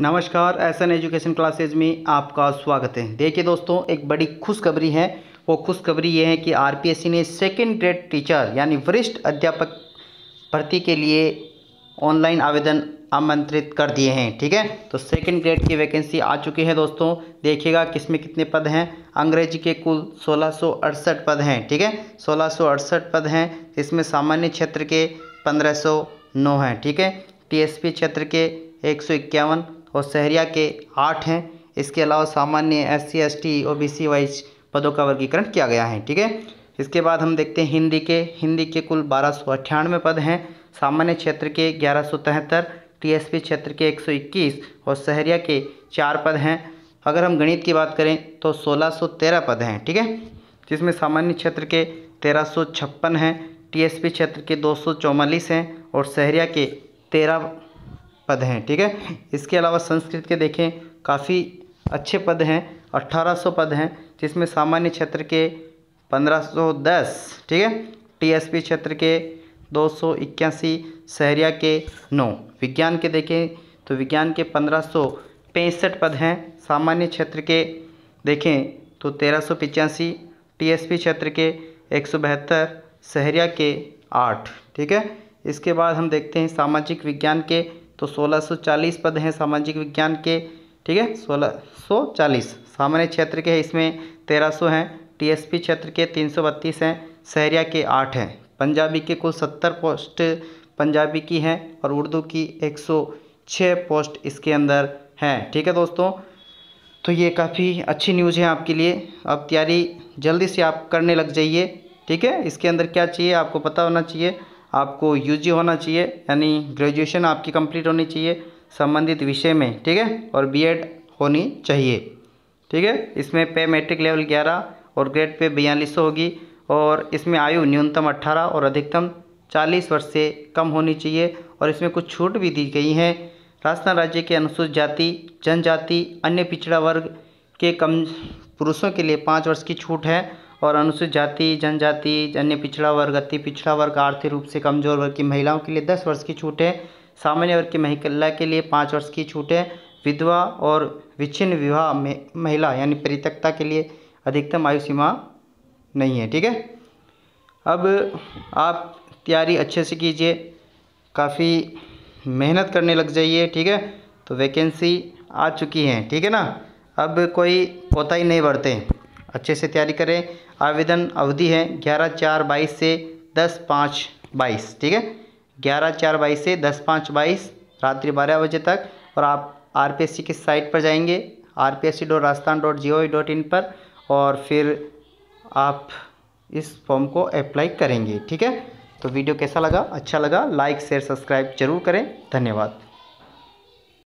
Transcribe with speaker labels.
Speaker 1: नमस्कार एसन education classes में आपका स्वागत है देखिए दोस्तों एक बड़ी खुशखबरी है वो खुशखबरी ये है कि आरपीएससी ने सेकेंड ग्रेड टीचर यानी वरिष्ठ अध्यापक भर्ती के लिए ऑनलाइन आवेदन आमंत्रित कर दिए हैं ठीक है तो सेकंड ग्रेड की वैकेंसी आ चुकी है दोस्तों देखिएगा किस में कितने पद हैं अंग्रेजी के कुल सोलह पद हैं ठीक है सोलह पद हैं इसमें सामान्य क्षेत्र के पंद्रह हैं ठीक है टी क्षेत्र के एक और शहरिया के आठ हैं इसके अलावा सामान्य S C S T O B C wise पदों का वर्गीकरण किया गया है ठीक है इसके बाद हम देखते हैं हिंदी के हिंदी के कुल बारह सौ अट्ठानवे पद हैं सामान्य क्षेत्र के ग्यारह सौ तिहत्तर टीएसपी क्षेत्र के एक सौ इक्कीस और शहरिया के चार पद हैं अगर हम गणित की बात करें तो सोलह सौ तेरह पद हैं ठीक है जिसमें सामान्य क्षेत्र के तेरह सौ छप्पन हैं टीएसपी क्षेत्र के दो सौ चौवालीस हैं और शहरिया के तेरह पद हैं ठीक है इसके अलावा संस्कृत के देखें काफ़ी अच्छे पद हैं 1800 पद हैं जिसमें सामान्य क्षेत्र के 1510 ठीक है टीएसपी क्षेत्र के दो सौ इक्यासी सहरिया के नौ विज्ञान के देखें तो विज्ञान के पंद्रह सौ पैंसठ पद हैं सामान्य क्षेत्र के देखें तो तेरह सौ पिचासी टीएसपी क्षेत्र के एक सौ बहत्तर सहरिया के आठ ठीक है इसके बाद हम देखते हैं सामाजिक विज्ञान के तो 1640 पद हैं सामाजिक विज्ञान के ठीक है 1640 सामान्य क्षेत्र के इसमें इसमें 1300 हैं टीएसपी क्षेत्र के बत्तीस हैं सहरिया के आठ हैं पंजाबी के कुल सत्तर पोस्ट पंजाबी की हैं और उर्दू की छः पोस्ट इसके अंदर हैं ठीक है दोस्तों तो ये काफ़ी अच्छी न्यूज़ है आपके लिए अब तैयारी जल्दी से आप करने लग जाइए ठीक है इसके अंदर क्या चाहिए आपको पता होना चाहिए आपको यूजी होना चाहिए यानी ग्रेजुएशन आपकी कंप्लीट होनी चाहिए संबंधित विषय में ठीक है और बीएड होनी चाहिए ठीक है इसमें पे मैट्रिक लेवल ग्यारह और ग्रेड पे बयालीस होगी और इसमें आयु न्यूनतम अट्ठारह और अधिकतम चालीस वर्ष से कम होनी चाहिए और इसमें कुछ छूट भी दी गई हैं राजस्थान राज्य के अनुसूचित जाति जनजाति अन्य पिछड़ा वर्ग के कम पुरुषों के लिए पाँच वर्ष की छूट है और अनुसूचित जाति जनजाति अन्य पिछड़ा वर्ग अति पिछड़ा वर्ग आर्थिक रूप से कमजोर वर्ग की महिलाओं के लिए दस वर्ष की छूट है सामान्य वर्ग की महिला के लिए पाँच वर्ष की छूट है विधवा और विच्छिन्न विवाह में महिला यानी परित्यक्ता के लिए अधिकतम आयु सीमा नहीं है ठीक है अब आप तैयारी अच्छे से कीजिए काफ़ी मेहनत करने लग जाइए ठीक है तो वैकेंसी आ चुकी है ठीक है ना अब कोई पोता ही नहीं बढ़ते अच्छे से तैयारी करें आवेदन अवधि है ग्यारह चार बाईस से दस पाँच बाईस ठीक है ग्यारह चार बाईस से दस पाँच बाईस रात्रि बारह बजे तक और आप आर की साइट पर जाएंगे R P S C dot Rajasthan dot G O V dot I पर और फिर आप इस फॉर्म को अप्लाई करेंगे ठीक है तो वीडियो कैसा लगा अच्छा लगा लाइक शेयर सब्सक्राइब जरूर करें धन्यवाद